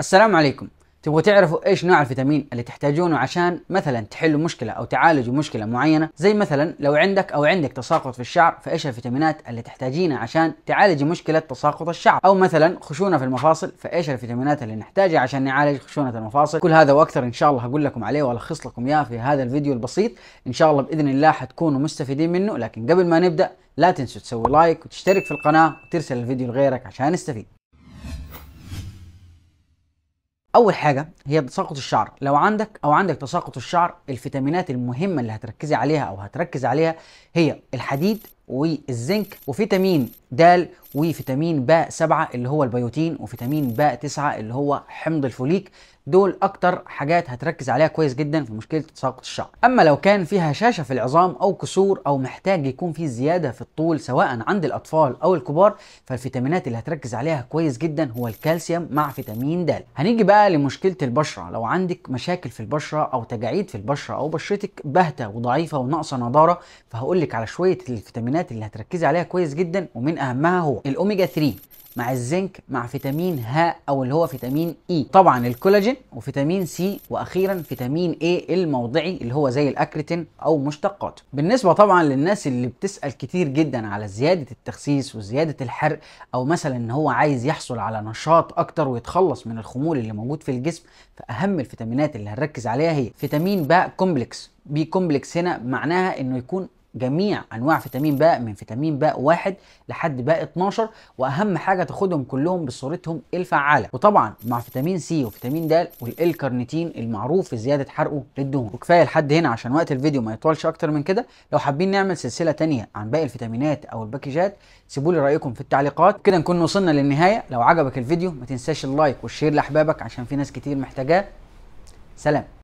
السلام عليكم تبغوا تعرفوا ايش نوع الفيتامين اللي تحتاجونه عشان مثلا تحلوا مشكله او تعالجوا مشكله معينه زي مثلا لو عندك او عندك تساقط في الشعر فايش الفيتامينات اللي تحتاجينها عشان تعالجي مشكله تساقط الشعر او مثلا خشونه في المفاصل فايش الفيتامينات اللي نحتاجها عشان نعالج خشونه المفاصل كل هذا واكثر ان شاء الله هقول لكم عليه والخص لكم اياه في هذا الفيديو البسيط ان شاء الله باذن الله حتكونوا مستفيدين منه لكن قبل ما نبدا لا تنسوا تسوي لايك وتشترك في القناه وترسل الفيديو لغيرك عشان يستفيد اول حاجه هي تساقط الشعر لو عندك او عندك تساقط الشعر الفيتامينات المهمه اللي هتركزي عليها او هتركز عليها هي الحديد والزنك وفيتامين د وفيتامين ب 7 اللي هو البيوتين وفيتامين ب 9 اللي هو حمض الفوليك دول اكتر حاجات هتركز عليها كويس جدا في مشكله تساقط الشعر اما لو كان في هشاشه في العظام او كسور او محتاج يكون في زياده في الطول سواء عند الاطفال او الكبار فالفيتامينات اللي هتركز عليها كويس جدا هو الكالسيوم مع فيتامين د هنيجي بقى لمشكله البشره لو عندك مشاكل في البشره او تجاعيد في البشره او بشرتك باهته وضعيفه وناقصه نضاره فهقول لك على شويه الفيتامينات المكونات اللي هتركزي عليها كويس جدا ومن اهمها هو الاوميجا 3 مع الزنك مع فيتامين ه او اللي هو فيتامين اي طبعا الكولاجين وفيتامين سي واخيرا فيتامين اي الموضعي اللي هو زي الاكريتين او مشتقاته بالنسبه طبعا للناس اللي بتسال كتير جدا على زياده التخسيس وزياده الحرق او مثلا ان هو عايز يحصل على نشاط اكتر ويتخلص من الخمول اللي موجود في الجسم فاهم الفيتامينات اللي هنركز عليها هي فيتامين ب كومبلكس بي كومبلكس هنا معناها انه يكون جميع انواع فيتامين باء من فيتامين باء واحد لحد باء 12 واهم حاجه تاخدهم كلهم بصورتهم الفعاله وطبعا مع فيتامين سي وفيتامين د والال كارنيتين المعروف في زياده حرقه للدهون وكفايه لحد هنا عشان وقت الفيديو ما يطولش اكتر من كده لو حابين نعمل سلسله تانية عن باقي الفيتامينات او الباكيجات سيبوا لي رايكم في التعليقات كده نكون وصلنا للنهايه لو عجبك الفيديو ما تنساش اللايك والشير لاحبابك عشان في ناس كتير محتاجاه سلام